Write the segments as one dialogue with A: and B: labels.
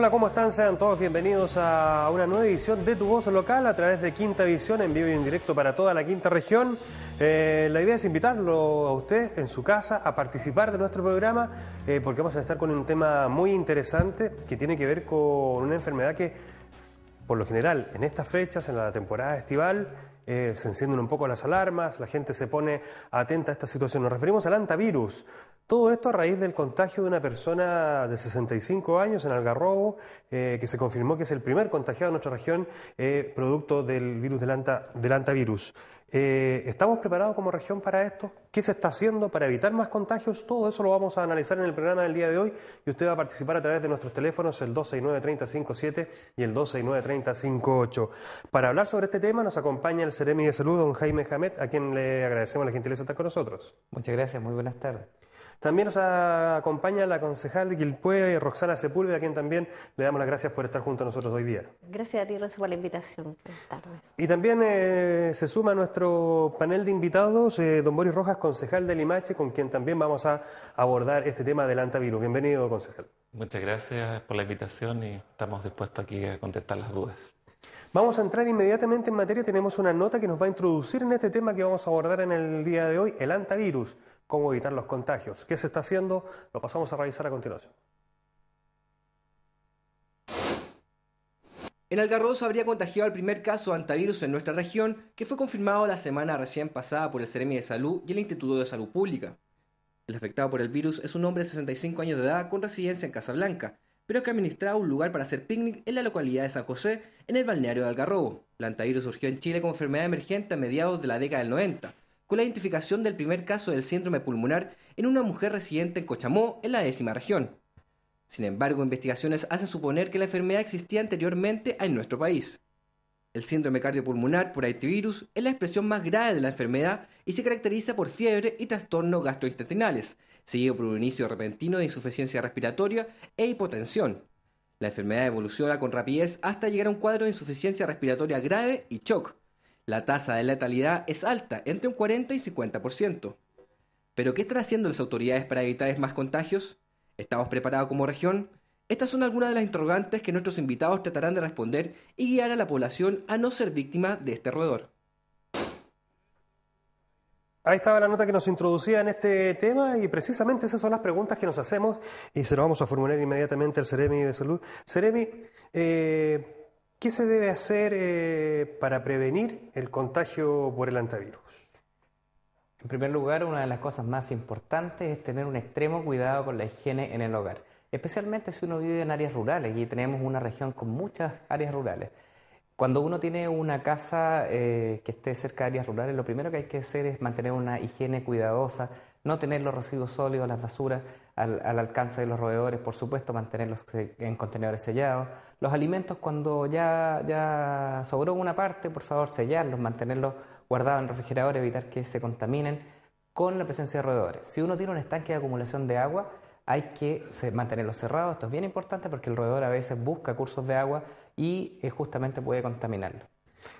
A: Hola, ¿cómo están? Sean todos bienvenidos a una nueva edición de Tu Voz Local a través de Quinta Visión en vivo y en directo para toda la Quinta Región. Eh, la idea es invitarlo a usted en su casa a participar de nuestro programa eh, porque vamos a estar con un tema muy interesante que tiene que ver con una enfermedad que por lo general en estas fechas, en la temporada estival, eh, se encienden un poco las alarmas, la gente se pone atenta a esta situación. Nos referimos al antivirus. Todo esto a raíz del contagio de una persona de 65 años en Algarrobo, eh, que se confirmó que es el primer contagiado en nuestra región eh, producto del virus del antivirus. Eh, ¿Estamos preparados como región para esto? ¿Qué se está haciendo para evitar más contagios? Todo eso lo vamos a analizar en el programa del día de hoy y usted va a participar a través de nuestros teléfonos el 269 y el 269 Para hablar sobre este tema nos acompaña el Ceremi de Salud, don Jaime Jamet, a quien le agradecemos la gentileza de estar con nosotros. Muchas gracias, muy buenas tardes. También nos acompaña la concejal de Quilpue, Roxana Sepúlveda, a quien también le damos las gracias por estar junto a nosotros hoy día.
B: Gracias a ti, Rosa, por la invitación.
A: Y también eh, se suma a nuestro panel de invitados eh, don Boris Rojas, concejal de Limache, con quien también vamos a abordar este tema del antivirus. Bienvenido, concejal.
C: Muchas gracias por la invitación y estamos dispuestos aquí a contestar las dudas.
A: Vamos a entrar inmediatamente en materia. Tenemos una nota que nos va a introducir en este tema que vamos a abordar en el día de hoy, el antivirus cómo evitar los contagios. ¿Qué se está haciendo? Lo pasamos a revisar a continuación.
D: En se habría contagiado el primer caso de antivirus en nuestra región, que fue confirmado la semana recién pasada por el Ceremi de Salud y el Instituto de Salud Pública. El afectado por el virus es un hombre de 65 años de edad con residencia en Casablanca, pero que administraba un lugar para hacer picnic en la localidad de San José, en el balneario de Algarrobo. El antivirus surgió en Chile como enfermedad emergente a mediados de la década del 90 con la identificación del primer caso del síndrome pulmonar en una mujer residente en Cochamó, en la décima región. Sin embargo, investigaciones hacen suponer que la enfermedad existía anteriormente en nuestro país. El síndrome cardiopulmonar por antivirus es la expresión más grave de la enfermedad y se caracteriza por fiebre y trastornos gastrointestinales, seguido por un inicio repentino de insuficiencia respiratoria e hipotensión. La enfermedad evoluciona con rapidez hasta llegar a un cuadro de insuficiencia respiratoria grave y shock, la tasa de letalidad es alta, entre un 40 y 50%. Pero ¿qué están haciendo las autoridades para evitar más contagios? ¿Estamos preparados como región? Estas son algunas de las interrogantes que nuestros invitados tratarán de responder y guiar a la población a no ser víctima de este roedor.
A: Ahí estaba la nota que nos introducía en este tema y precisamente esas son las preguntas que nos hacemos y se las vamos a formular inmediatamente al Ceremi de Salud. Ceremi, eh, ¿Qué se debe hacer eh, para prevenir el contagio por el antivirus?
E: En primer lugar, una de las cosas más importantes es tener un extremo cuidado con la higiene en el hogar, especialmente si uno vive en áreas rurales y tenemos una región con muchas áreas rurales. Cuando uno tiene una casa eh, que esté cerca de áreas rurales, lo primero que hay que hacer es mantener una higiene cuidadosa, no tener los residuos sólidos, las basuras, al, alcance de los roedores, por supuesto, mantenerlos en contenedores sellados. Los alimentos, cuando ya, ya sobró una parte, por favor, sellarlos, mantenerlos guardados en refrigerador, evitar que se contaminen con la presencia de roedores. Si uno tiene un estanque de acumulación de agua, hay que mantenerlos cerrado. Esto es bien importante porque el roedor a veces busca cursos de agua y eh, justamente puede contaminarlo.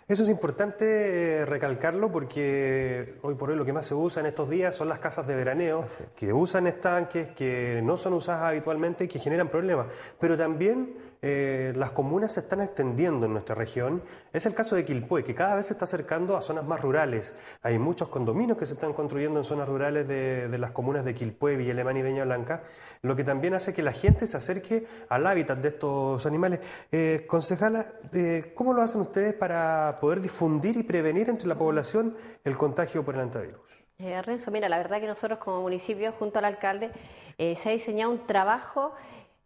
A: Eso es importante eh, recalcarlo porque hoy por hoy lo que más se usa en estos días son las casas de veraneo, que usan estanques que no son usadas habitualmente y que generan problemas. Pero también eh, las comunas se están extendiendo en nuestra región. Es el caso de Quilpué, que cada vez se está acercando a zonas más rurales. Hay muchos condominios que se están construyendo en zonas rurales de, las comunas de Quilpué, Villalemán y Peña Blanca, lo que también hace que la gente se acerque al hábitat de estos animales. Eh, concejala, eh, ¿cómo lo hacen ustedes para poder difundir y prevenir entre la población el contagio por el antivirus?
B: Eh, Renzo, mira, la verdad que nosotros como municipio, junto al alcalde, eh, se ha diseñado un trabajo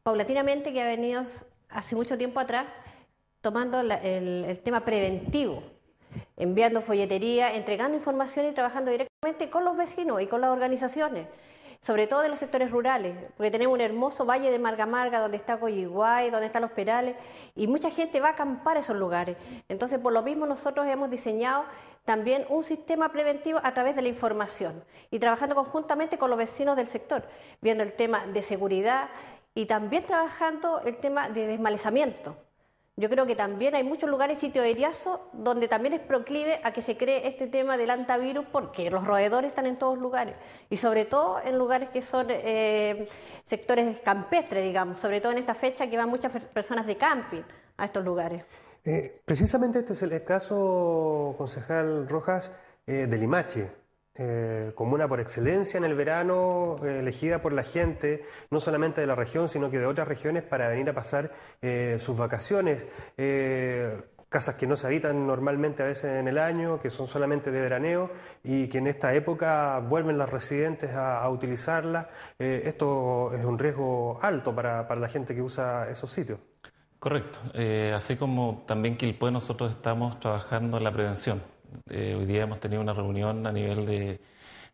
B: paulatinamente que ha venido hace mucho tiempo atrás tomando el, el tema preventivo, enviando folletería, entregando información y trabajando directamente con los vecinos y con las organizaciones sobre todo de los sectores rurales, porque tenemos un hermoso valle de Marga Marga, donde está Coyiguay, donde están los Perales, y mucha gente va a acampar a esos lugares. Entonces, por lo mismo, nosotros hemos diseñado también un sistema preventivo a través de la información y trabajando conjuntamente con los vecinos del sector, viendo el tema de seguridad, y también trabajando el tema de desmalezamiento. Yo creo que también hay muchos lugares, sitio de riazo donde también es proclive a que se cree este tema del antivirus porque los roedores están en todos lugares y sobre todo en lugares que son eh, sectores campestres, digamos, sobre todo en esta fecha que van muchas personas de camping a estos lugares.
A: Eh, precisamente este es el caso, concejal Rojas, eh, Limache como eh, comuna por excelencia en el verano, eh, elegida por la gente, no solamente de la región, sino que de otras regiones para venir a pasar eh, sus vacaciones. casas que no se habitan normalmente a veces en el año, que son solamente de veraneo y que en esta época vuelven las residentes a, utilizarlas. esto es un riesgo alto para, la gente que usa esos sitios.
C: Correcto. así como también que Quilpue, nosotros estamos trabajando en la prevención. Eh, hoy día hemos tenido una reunión a nivel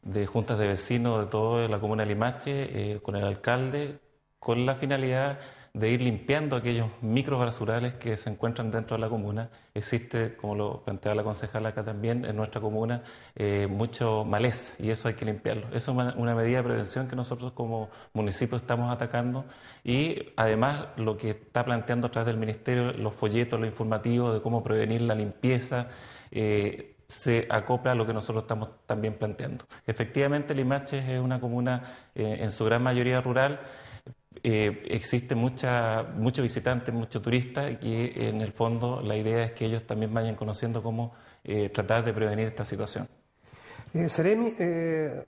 C: de, juntas de vecinos de toda la comuna de Limache, eh, con el alcalde, con la finalidad de ir limpiando aquellos micrograsurales... que se encuentran dentro de la comuna. Existe, como lo planteaba la concejala acá también, en nuestra comuna eh, mucho malez y eso hay que limpiarlo. Eso es una medida de prevención que nosotros como municipio estamos atacando y además lo que está planteando a través del ministerio, los folletos, los informativos de cómo prevenir la limpieza eh, se acopla a lo que nosotros estamos también planteando. Efectivamente, Limaches es una comuna eh, en su gran mayoría rural. Eh, existe mucha, mucho visitante, mucho turista, y en el fondo la idea es que ellos también vayan conociendo cómo tratar de prevenir esta situación.
A: Seremi,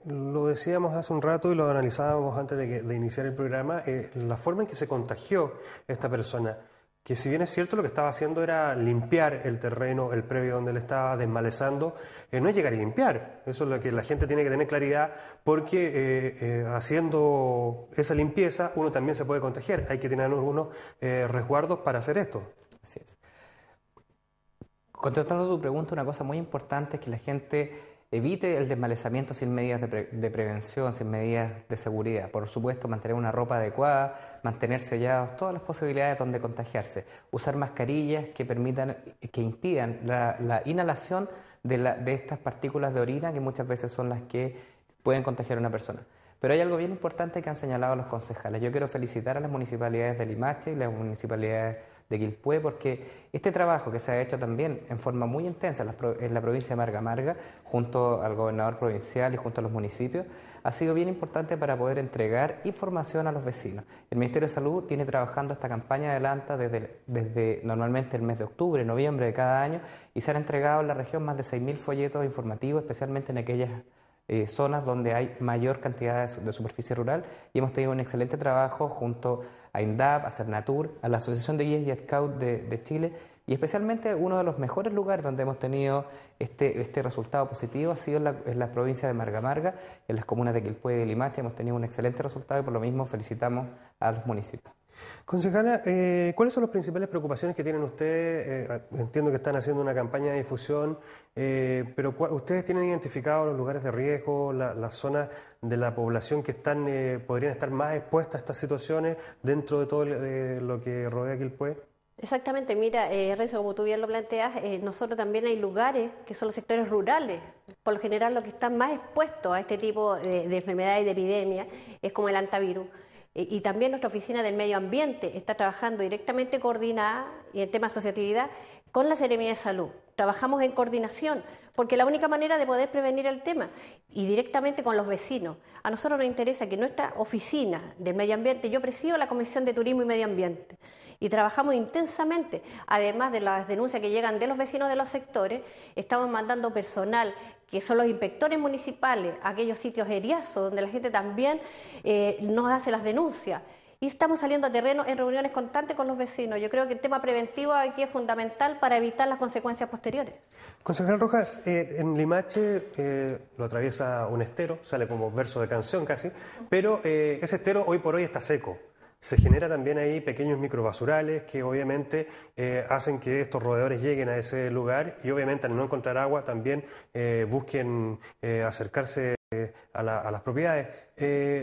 A: lo decíamos hace un rato y lo analizábamos antes de, iniciar el programa, la forma en que se contagió esta persona que si bien es cierto lo que estaba haciendo era limpiar el terreno, el previo donde él estaba desmalezando, eh, no es llegar y limpiar, eso es lo que la gente tiene que tener claridad, porque eh, eh, haciendo esa limpieza uno también se puede contagiar, hay que tener algunos resguardos para hacer esto. Así es. Contestando tu pregunta, una cosa muy importante es que la
E: gente Evite el desmalezamiento sin medidas de, prevención, sin medidas de seguridad. Por supuesto, mantener una ropa adecuada, mantener sellados todas las posibilidades donde contagiarse. Usar mascarillas que permitan, que impidan la, inhalación de, de estas partículas de orina que muchas veces son las que pueden contagiar a una persona. Pero hay algo bien importante que han señalado los concejales. Yo quiero felicitar a las municipalidades de Limache y las municipalidades de Quilpué, porque este trabajo que se ha hecho también en forma muy intensa en la provincia de Marga Marga, junto al gobernador provincial y junto a los municipios, ha sido bien importante para poder entregar información a los vecinos. El Ministerio de Salud tiene trabajando esta campaña adelanta desde, desde normalmente el mes de octubre, noviembre de cada año, y se han entregado en la región más de 6.000 folletos informativos, especialmente en aquellas eh, zonas donde hay mayor cantidad de, de, superficie rural y hemos tenido un excelente trabajo junto a INDAP, a Cernatur, a la Asociación de Guías y Scouts de, Chile. Y especialmente uno de los mejores lugares donde hemos tenido este, este resultado positivo ha sido en la, en la provincia de Margamarga, Marga, en las comunas de Quilpue y Limache. Hemos tenido un excelente
A: resultado y por lo mismo felicitamos a los municipios. Concejala, eh, ¿cuáles son las principales preocupaciones que tienen ustedes? Eh, entiendo que están haciendo una campaña de difusión, eh, pero ¿ustedes tienen identificados los lugares de riesgo, las zonas de la población que están, podrían estar más expuestas a estas situaciones dentro de todo lo que rodea pueblo.
B: Exactamente, mira, eh, como tú bien lo planteas, nosotros también hay lugares que son los sectores rurales, por lo general los que están más expuestos a este tipo de, de enfermedades y de epidemias, es como el antivirus y también nuestra oficina del medio ambiente está trabajando directamente coordinada y en tema de asociatividad con la ceremonia de Salud. Trabajamos en coordinación, porque la única manera de poder prevenir el tema y directamente con los vecinos. A nosotros nos interesa que nuestra oficina del medio ambiente, yo presido la Comisión de Turismo y Medio Ambiente, y trabajamos intensamente. Además de las denuncias que llegan de los vecinos de los sectores, estamos mandando personal que son los inspectores municipales, a aquellos sitios heriazos donde la gente también eh, nos hace las denuncias. Y estamos saliendo a terreno en reuniones constantes con los vecinos. Yo creo que el tema preventivo aquí es fundamental para evitar las consecuencias posteriores.
A: Concejal Rojas, eh, en Limache eh, lo atraviesa un estero, sale como verso de canción casi, pero ese estero hoy por hoy está seco se genera también ahí pequeños microbasurales que obviamente eh, hacen que estos roedores lleguen a ese lugar y obviamente al no encontrar agua también eh, busquen eh, acercarse a, las propiedades.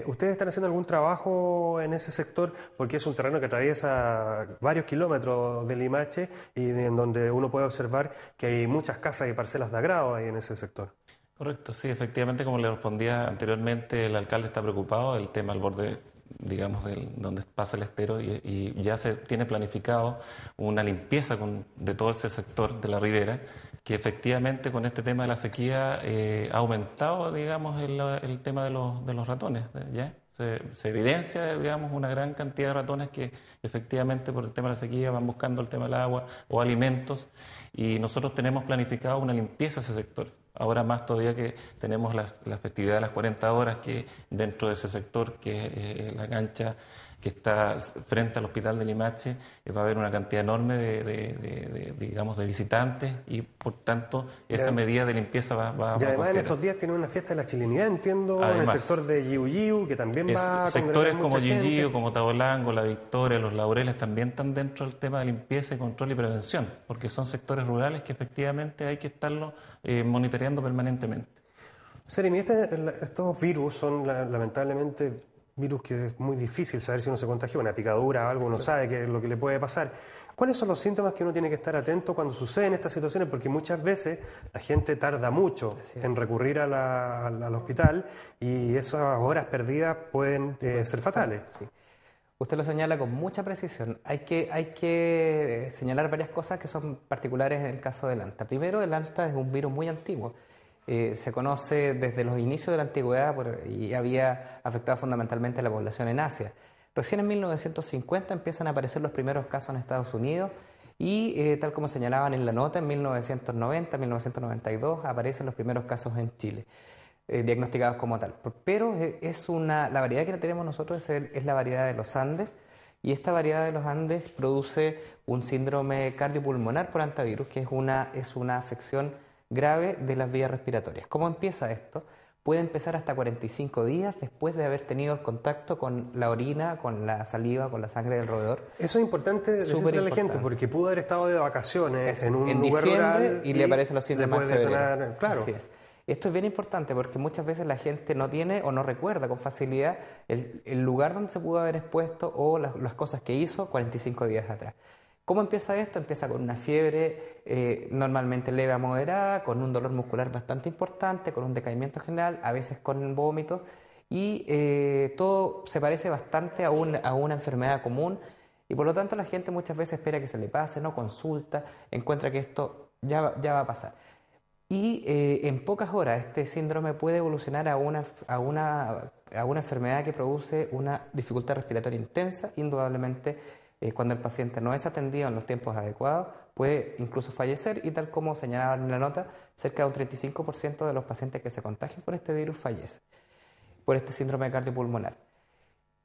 A: ¿Ustedes están haciendo algún trabajo en ese sector? Porque es un terreno que atraviesa varios kilómetros de Limache y en donde uno puede observar que hay muchas casas y parcelas de agrado ahí en ese sector.
C: Correcto, sí, efectivamente, como le respondía anteriormente, el alcalde está preocupado, del tema al borde digamos, del, donde pasa el estero y, ya se tiene planificado una limpieza con, de todo ese sector de la ribera, que efectivamente con este tema de la sequía eh, ha aumentado, digamos, el, tema de los, de los ratones, eh, Se, evidencia, digamos, una gran cantidad de ratones que efectivamente por el tema de la sequía van buscando el tema del agua o alimentos y nosotros tenemos planificado una limpieza de ese sector. Ahora más todavía que tenemos la, festividad de las 40 horas, que dentro de ese sector, que es eh, la cancha que está frente al hospital de Limache, eh, va a haber una cantidad enorme de, digamos, de visitantes y por tanto esa medida de limpieza va, va a... Y además en estos
A: días tiene una fiesta de la chilenidad, entiendo, en el sector de Yiuyiu, que también va a Sectores como Yiuyiu,
C: como Tabolango, La Victoria, Los Laureles también están dentro del tema de limpieza y control y prevención, porque son sectores rurales que efectivamente hay que estarlo eh, monitoreando
A: permanentemente. Seremi, estos virus son lamentablemente virus que es muy difícil saber si uno se contagió, una picadura, o algo, uno sabe qué lo que le puede pasar. ¿Cuáles son los síntomas que uno tiene que estar atento cuando suceden estas situaciones? Porque muchas veces la gente tarda mucho en recurrir al, hospital y esas horas perdidas pueden eh, ser fatales. Usted lo señala con mucha precisión. Hay que, hay que
E: eh, señalar varias cosas que son particulares en el caso del ANTA. Primero, el es un virus muy antiguo eh, se conoce desde los inicios de la antigüedad y había afectado fundamentalmente a la población en Asia. Recién en 1950 empiezan a aparecer los primeros casos en Estados Unidos y eh, tal como señalaban en la nota, en 1990, 1992 aparecen los primeros casos en Chile, eh, diagnosticados como tal. Pero es una, la variedad que tenemos nosotros es, la variedad de los Andes y esta variedad de los Andes produce un síndrome cardiopulmonar por antivirus, que es una, es una afección grave de las vías respiratorias. ¿Cómo empieza esto? Puede empezar hasta 45 días después de haber tenido el contacto con la orina, con la saliva, con la sangre del roedor.
A: Eso es importante decirle a la gente porque pudo haber estado de vacaciones en un lugar y, le aparecen los síntomas de claro. es.
E: Esto es bien importante porque muchas veces la gente no tiene o no recuerda con facilidad el, lugar donde se pudo haber expuesto o las cosas que hizo 45 días atrás. ¿Cómo empieza esto? Empieza con una fiebre eh, normalmente leve a moderada, con un dolor muscular bastante importante, con un decaimiento general, a veces con vómitos, y eh, todo se parece bastante a, a una enfermedad común, y por lo tanto la gente muchas veces espera que se le pase, no consulta, encuentra que esto ya, ya va a pasar. Y eh, en pocas horas este síndrome puede evolucionar a una, una, a una enfermedad que produce una dificultad respiratoria intensa, indudablemente eh, cuando el paciente no es atendido en los tiempos adecuados, puede incluso fallecer y tal como señalaba en la nota, cerca de un 35% de los pacientes que se contagian por este virus fallece por este síndrome cardiopulmonar.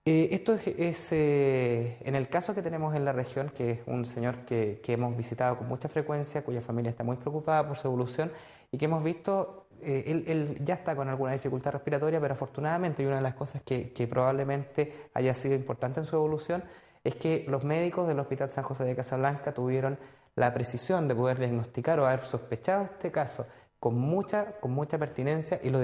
E: Eh, esto es, eh, en el caso que tenemos en la región, que es un señor que, que, hemos visitado con mucha frecuencia, cuya familia está muy preocupada por su evolución y que hemos visto, él, ya está con alguna dificultad respiratoria, pero afortunadamente, y una de las cosas que, que probablemente haya sido importante en su evolución, es que los médicos del Hospital San José de Casablanca tuvieron la precisión de poder diagnosticar o haber sospechado este caso con mucha, con mucha pertinencia y lo,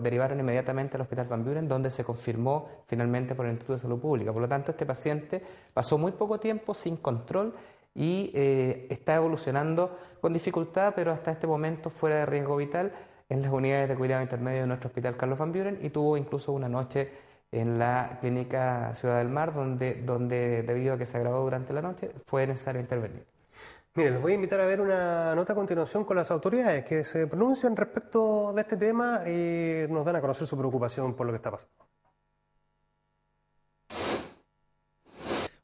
E: derivaron inmediatamente al Hospital Van Buren, donde se confirmó finalmente por el Instituto de Salud Pública. Por lo tanto, este paciente pasó muy poco tiempo sin control y eh, está evolucionando con dificultad, pero hasta este momento fuera de riesgo vital en las unidades de cuidado intermedio de nuestro Hospital Carlos Van Buren y tuvo incluso una noche en la clínica Ciudad del Mar, donde, donde debido a que se agravó durante la noche, fue necesario intervenir.
A: Mire, les voy a invitar a ver una nota a continuación con las autoridades que se pronuncian respecto de este tema y nos dan a conocer su preocupación por lo que está pasando.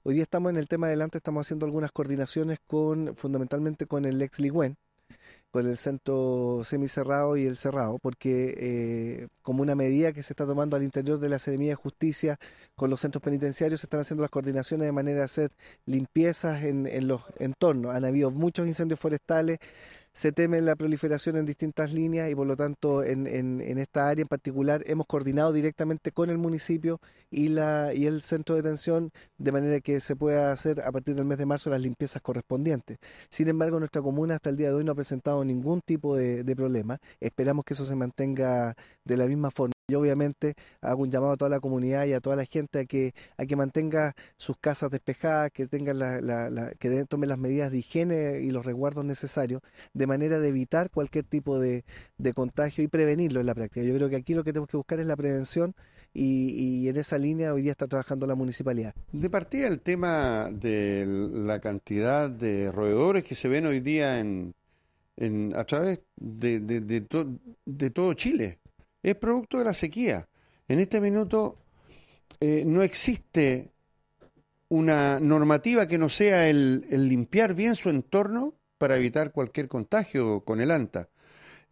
F: Hoy día estamos en el tema adelante, estamos haciendo algunas coordinaciones con, fundamentalmente con el ex Ligüen, con el centro semicerrado y el cerrado, porque eh, como una medida que se está tomando al interior de la Seremía de Justicia con los centros penitenciarios, se están haciendo las coordinaciones de manera a hacer limpiezas en, en los entornos. Han habido muchos incendios forestales, se teme la proliferación en distintas líneas y por lo tanto en, en, esta área en particular hemos coordinado directamente con el municipio y, la, y el centro de atención de manera que se pueda hacer a partir del mes de marzo las limpiezas correspondientes. Sin embargo, nuestra comuna hasta el día de hoy no ha presentado ningún tipo de problema. Esperamos que eso se mantenga de la misma forma. Yo obviamente hago un llamado a toda la comunidad y a toda la gente a que, a que mantenga sus casas despejadas, que tengan la, que tomen las medidas de higiene y los resguardos necesarios, de manera de evitar cualquier tipo de, de, contagio y prevenirlo en la práctica. Yo creo que aquí lo que tenemos que buscar es la prevención y, en esa línea hoy día está trabajando la municipalidad.
G: De partida el tema de la cantidad de roedores que se ven hoy día en, a través de, de, de, de, todo Chile es producto de la sequía. En este minuto eh, no existe una normativa que no sea el, limpiar bien su entorno para evitar cualquier contagio con el ANTA.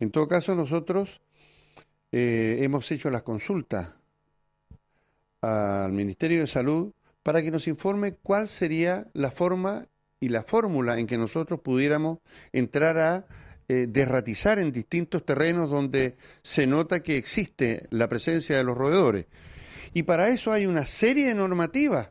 G: En todo caso, nosotros eh, hemos hecho las consultas al Ministerio de Salud para que nos informe cuál sería la forma y la fórmula en que nosotros pudiéramos entrar a eh, derratizar en distintos terrenos donde se nota que existe la presencia de los roedores. Y para eso hay una serie de normativas.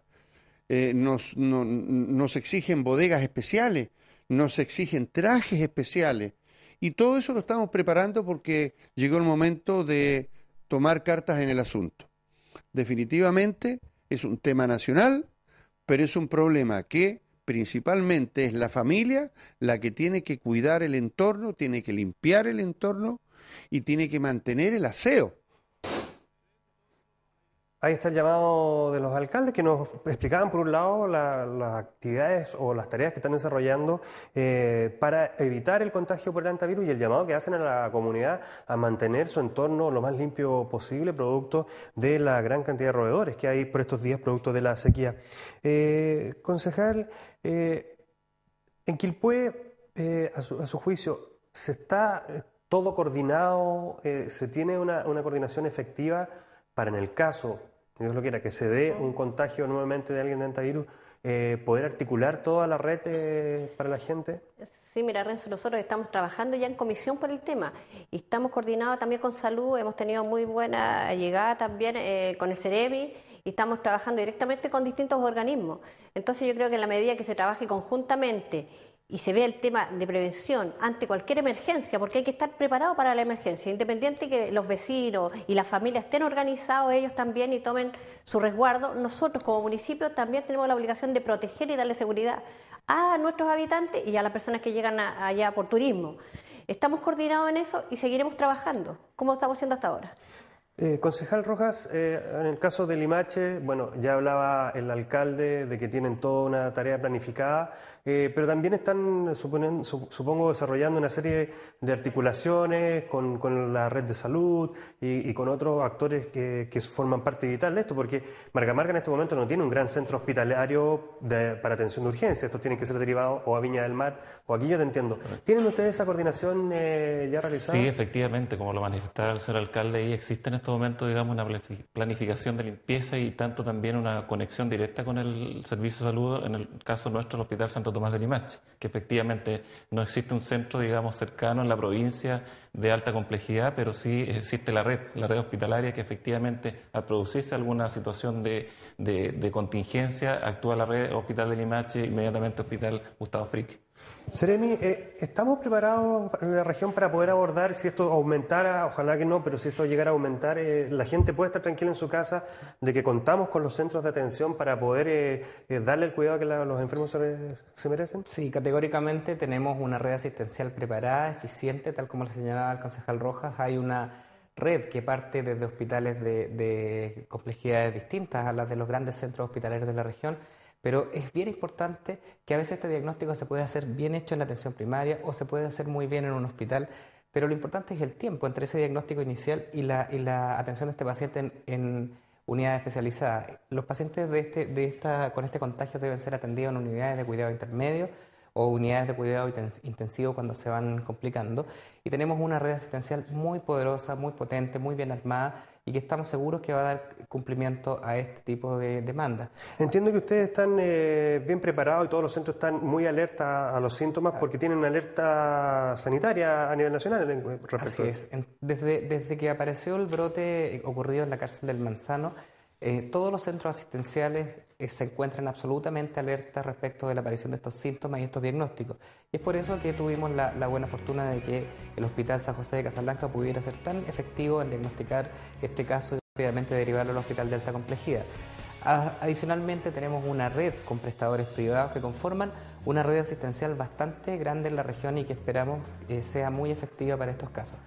G: Eh, nos exigen bodegas especiales, nos exigen trajes especiales. Y todo eso lo estamos preparando porque llegó el momento de tomar cartas en el asunto. Definitivamente es un tema nacional, pero es un problema que principalmente es la familia la que tiene que cuidar el entorno, tiene que limpiar el entorno y tiene que mantener el aseo. Ahí está el
A: llamado de los alcaldes que nos explicaban, por un lado, las actividades o las tareas que están desarrollando eh, para evitar el contagio por el antivirus y el llamado que hacen a la comunidad a mantener su entorno lo más limpio posible, producto de la gran cantidad de roedores que hay por estos días, producto de la sequía. Eh, concejal, eh, en Quilpué, eh, a su, a, su, juicio, ¿se está todo coordinado? ¿Se tiene una, una coordinación efectiva? para en el caso, Dios lo quiera, que se dé un contagio nuevamente de alguien de antivirus, eh, poder articular toda la red eh, para la gente?
B: Sí, mira, Renzo, nosotros estamos trabajando ya en comisión por el tema y estamos coordinados también con salud, hemos tenido muy buena llegada también eh, con el Cerebi y estamos trabajando directamente con distintos organismos. Entonces yo creo que en la medida que se trabaje conjuntamente y se ve el tema de prevención ante cualquier emergencia, porque hay que estar preparado para la emergencia, independiente que los vecinos y las familias estén organizados ellos también y tomen su resguardo, nosotros como municipio también tenemos la obligación de proteger y darle seguridad a nuestros habitantes y a las personas que llegan allá por turismo. Estamos coordinados en eso y seguiremos trabajando, como estamos haciendo hasta ahora.
A: Eh, concejal Rojas, eh, en el caso de Limache, bueno, ya hablaba el alcalde de que tienen toda una tarea planificada, eh, pero también están, supongo, desarrollando una serie de articulaciones con, la red de salud y, con otros actores que, forman parte vital de esto, porque Marca en este momento no tiene un gran centro hospitalario de, para atención de urgencia, esto tiene que ser derivado o a Viña del Mar o aquí, yo te entiendo. ¿Tienen ustedes esa coordinación ya realizada? Sí,
C: efectivamente, como lo manifestaba el señor alcalde, ahí existen estos momento, digamos, una planificación de limpieza y tanto también una conexión directa con el servicio de salud, en el caso nuestro, el Hospital Santo Tomás de Limache, que efectivamente no existe un centro, digamos, cercano en la provincia de alta complejidad, pero sí existe la red, la red hospitalaria, que efectivamente, al producirse alguna situación de, de, de contingencia, actúa la red Hospital de Limache, inmediatamente Hospital Gustavo
A: Frick. Seremi, eh, ¿estamos preparados en la región para poder abordar, si esto aumentara, ojalá que no, pero si esto llegara a aumentar, eh, la gente puede estar tranquila en su casa de que contamos con los centros de atención para poder eh, darle el cuidado que los enfermos se, merecen? Sí,
E: categóricamente tenemos una red asistencial preparada, eficiente, tal como lo señalaba el concejal Rojas. Hay una red que parte desde hospitales de, de complejidades distintas a las de los grandes centros hospitalarios de la región pero es bien importante que a veces este diagnóstico se puede hacer bien hecho en la atención primaria o se puede hacer muy bien en un hospital, pero lo importante es el tiempo entre ese diagnóstico inicial y la, atención de este paciente en, unidades especializadas. Los pacientes este, con este contagio deben ser atendidos en unidades de cuidado intermedio o unidades de cuidado intensivo cuando se van complicando. Y tenemos una red asistencial muy poderosa, muy potente, muy bien armada y que estamos seguros que va a dar cumplimiento a este
A: tipo de demanda. Entiendo que ustedes están eh, bien preparados y todos los centros están muy alerta a los síntomas ah. porque tienen una alerta sanitaria a nivel nacional Así es.
E: Desde, desde que apareció el brote ocurrido en la cárcel del Manzano, eh, todos los centros asistenciales eh, se encuentran absolutamente alertas respecto de la aparición de estos síntomas y estos diagnósticos. Y es por eso que tuvimos la, buena fortuna de que el Hospital San José de Casablanca pudiera ser tan efectivo en diagnosticar este caso y rápidamente derivarlo al Hospital de Alta Complejidad. Adicionalmente tenemos una red con prestadores privados que conforman una red asistencial bastante grande en la región y que esperamos eh, sea muy efectiva para estos casos.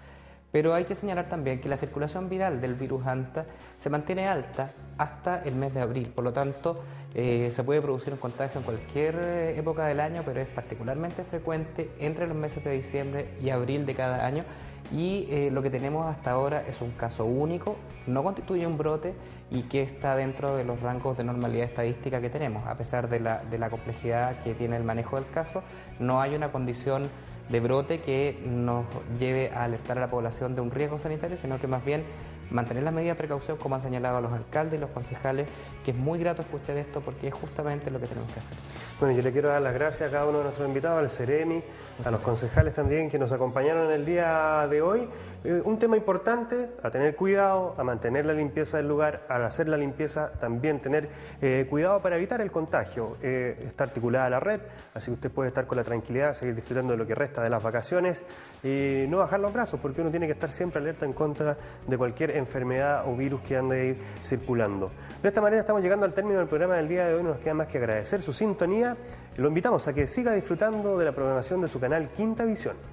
E: Pero hay que señalar también que la circulación viral del virus Hanta se mantiene alta hasta el mes de abril, por lo tanto eh, se puede producir un contagio en cualquier eh, época del año, pero es particularmente frecuente entre los meses de diciembre y abril de cada año y eh, lo que tenemos hasta ahora es un caso único, no constituye un brote y que está dentro de los rangos de normalidad estadística que tenemos. A pesar de la, de la complejidad que tiene el manejo del caso, no hay una condición de brote que nos lleve a alertar a la población de un riesgo sanitario, sino que más bien mantener la medidas de precaución, como han señalado los alcaldes y los concejales,
A: que es muy grato escuchar esto porque es justamente lo que tenemos que hacer. Bueno, yo le quiero dar las gracias a cada uno de nuestros invitados, al Ceremi, a los concejales también que nos acompañaron en el día de hoy. Eh, un tema importante, a tener cuidado, a mantener la limpieza del lugar, al hacer la limpieza también tener eh, cuidado para evitar el contagio. Eh, está articulada la red, así que usted puede estar con la tranquilidad, seguir disfrutando de lo que resta de las vacaciones y no bajar los brazos porque uno tiene que estar siempre alerta en contra de cualquier enfermedad o virus que ir circulando. De esta manera estamos llegando al término del programa del día de hoy. nos queda más que agradecer su sintonía. Lo invitamos a que siga disfrutando de la programación de su canal Quinta Visión.